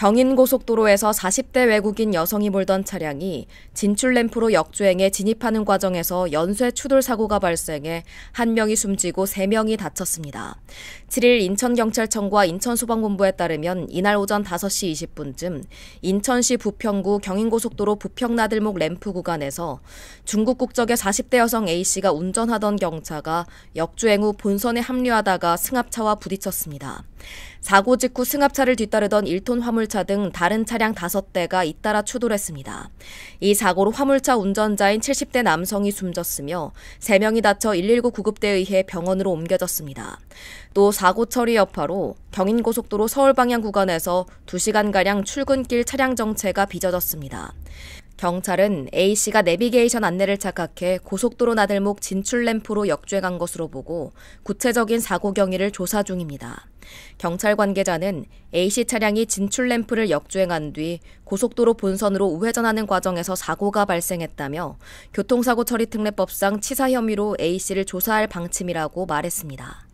경인고속도로에서 40대 외국인 여성이 몰던 차량이 진출램프로 역주행에 진입하는 과정에서 연쇄 추돌 사고가 발생해 한 명이 숨지고 세 명이 다쳤습니다. 7일 인천경찰청과 인천소방본부에 따르면 이날 오전 5시 20분쯤 인천시 부평구 경인고속도로 부평나들목 램프 구간에서 중국 국적의 40대 여성 A씨가 운전하던 경차가 역주행 후 본선에 합류하다가 승합차와 부딪혔습니다. 사고 직후 승합차를 뒤따르던 1톤 화물 화물차 등 다른 차량 5대가 잇따라 추돌했습니다. 이 사고로 화물차 운전자인 70대 남성이 숨졌으며 3명이 다쳐 119 구급대에 의해 병원으로 옮겨졌습니다. 또 사고 처리 여파로 경인고속도로 서울 방향 구간에서 2시간가량 출근길 차량 정체가 빚어졌습니다. 경찰은 A씨가 내비게이션 안내를 착각해 고속도로 나들목 진출 램프로 역주행한 것으로 보고 구체적인 사고 경위를 조사 중입니다. 경찰 관계자는 A씨 차량이 진출 램프를 역주행한 뒤 고속도로 본선으로 우회전하는 과정에서 사고가 발생했다며 교통사고 처리 특례법상 치사 혐의로 A씨를 조사할 방침이라고 말했습니다.